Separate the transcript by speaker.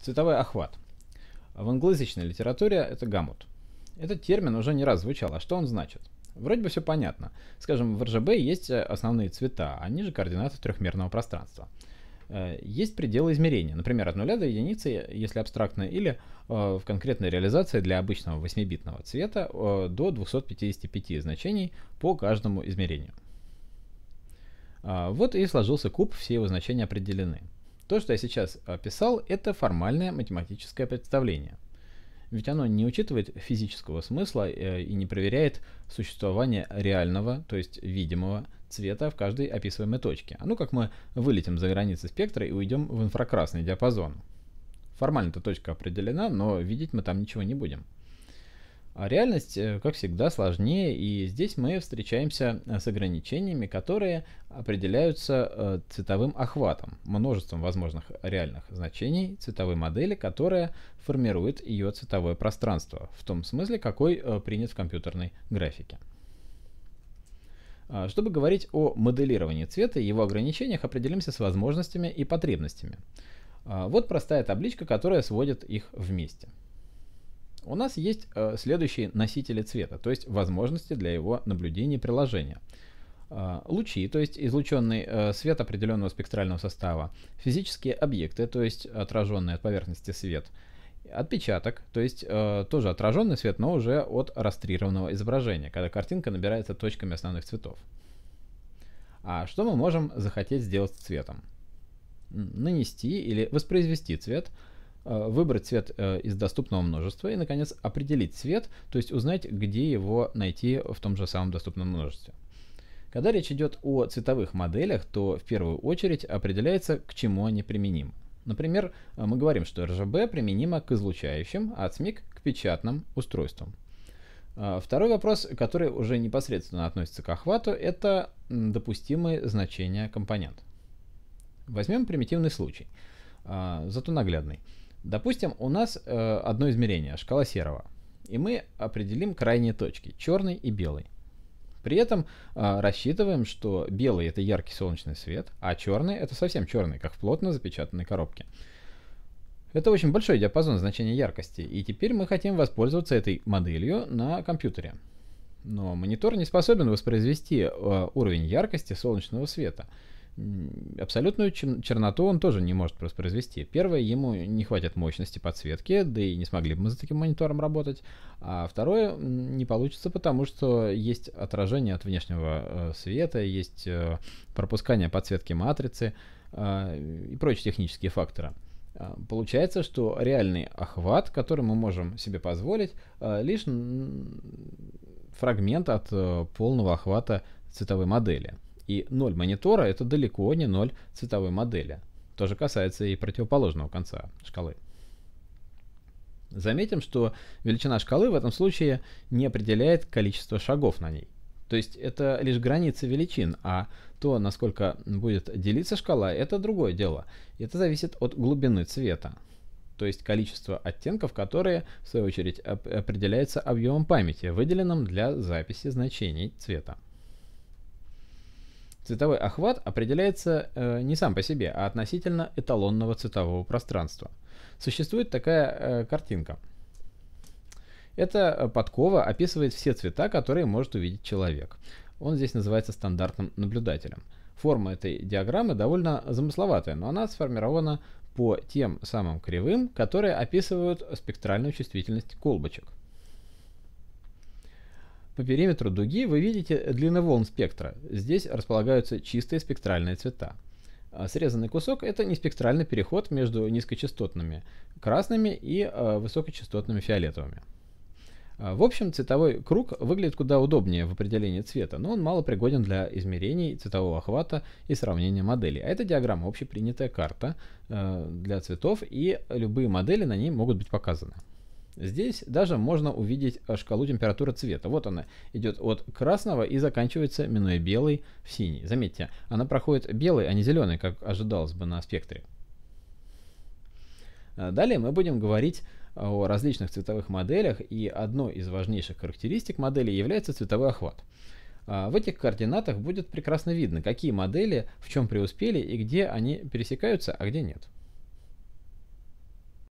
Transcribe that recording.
Speaker 1: Цветовой охват. В англоязычной литературе это гамут. Этот термин уже не раз звучал, а что он значит? Вроде бы все понятно. Скажем, в RGB есть э, основные цвета, Они же координаты трехмерного пространства. Э, есть пределы измерения, например, от нуля до единицы, если абстрактно, или э, в конкретной реализации для обычного 8-битного цвета до 255 значений по каждому измерению. А, вот и сложился куб, все его значения определены. То, что я сейчас описал, а, это формальное математическое представление. Ведь оно не учитывает физического смысла э, и не проверяет существование реального, то есть видимого, цвета в каждой описываемой точке. А ну как мы вылетим за границы спектра и уйдем в инфракрасный диапазон. Формально эта точка определена, но видеть мы там ничего не будем. А реальность, э, как всегда, сложнее, и здесь мы встречаемся э, с ограничениями, которые определяются э, цветовым охватом, множеством возможных реальных значений цветовой модели, которая формирует ее цветовое пространство, в том смысле, какой принят в компьютерной графике. А, чтобы говорить о моделировании цвета и его ограничениях, определимся с возможностями и потребностями. А, вот простая табличка, которая сводит их вместе у нас есть э, следующие носители цвета, то есть возможности для его наблюдения и приложения. Э, лучи, то есть излученный э, свет определенного спектрального состава, физические объекты, то есть отраженный от поверхности свет, отпечаток, то есть э, тоже отраженный свет, но уже от растрированного изображения, когда картинка набирается точками основных цветов. А что мы можем захотеть сделать с цветом? Нанести или воспроизвести цвет – Э, выбрать цвет э, из доступного множества и, наконец, определить цвет, то есть узнать, где его найти в том же самом доступном множестве. Когда речь идет о цветовых моделях, то в первую очередь определяется, к чему они применимы. Например, э, мы говорим, что RGB применимо к излучающим, а CMYK к печатным устройствам. Второй вопрос, который уже непосредственно относится к охвату, это допустимые значения компонент. Возьмем примитивный случай, зато наглядный. Допустим, у нас э, одно измерение, шкала серого. И мы определим крайние точки, черный и белый. При этом э, рассчитываем, что белый это яркий солнечный свет, а черный это совсем черный, как в плотно запечатанной коробке. Это очень большой диапазон значения яркости, и теперь мы хотим воспользоваться этой моделью на компьютере. Но монитор не способен воспроизвести э, уровень яркости солнечного света абсолютную черноту он тоже не может воспроизвести. Первое, ему не хватит мощности подсветки, да и не смогли бы мы за таким монитором работать. А второе, не получится, потому что есть отражение от внешнего э, света, есть э, пропускание подсветки матрицы э, и прочие технические факторы. А, получается, что реальный охват, который мы можем себе позволить, лишь фрагмент от полного охвата цветовой модели – и 0 монитора это далеко не 0 цветовой модели. Тоже касается и противоположного конца шкалы. Заметим, что величина шкалы в этом случае не определяет количество шагов на ней. То есть это лишь границы величин, а то, насколько будет делиться шкала, это другое дело. Это зависит от глубины цвета, то есть количество оттенков, которые, в свою очередь, определяется объемом памяти, выделенным для записи значений цвета. Цветовой охват определяется э, не сам по себе, а относительно эталонного цветового пространства. Существует такая э, картинка. Эта э, подкова описывает все цвета, которые может увидеть человек. Он здесь называется стандартным наблюдателем. Форма этой диаграммы довольно замысловатая, но она сформирована по тем самым кривым, которые описывают спектральную чувствительность колбочек. По периметру дуги вы видите длину волн спектра. Здесь располагаются чистые спектральные цвета. А, срезанный кусок – это неспектральный переход между низкочастотными красными и а, высокочастотными фиолетовыми. А, в общем, цветовой круг выглядит куда удобнее в определении цвета, но он мало пригоден для измерений цветового охвата и сравнения моделей. А это диаграмма, общепринятая карта для цветов, и любые модели на ней могут быть показаны. Здесь даже можно увидеть э, шкалу температуры цвета. Вот она идет от красного и заканчивается, минуя белый в синий. Заметьте, она проходит белый, а не зеленый, как ожидалось бы на спектре. Э, далее мы будем говорить э, о различных цветовых моделях, и одной из важнейших характеристик модели является цветовой охват. В этих координатах будет прекрасно видно, какие модели в чем преуспели и где они пересекаются, а где нет.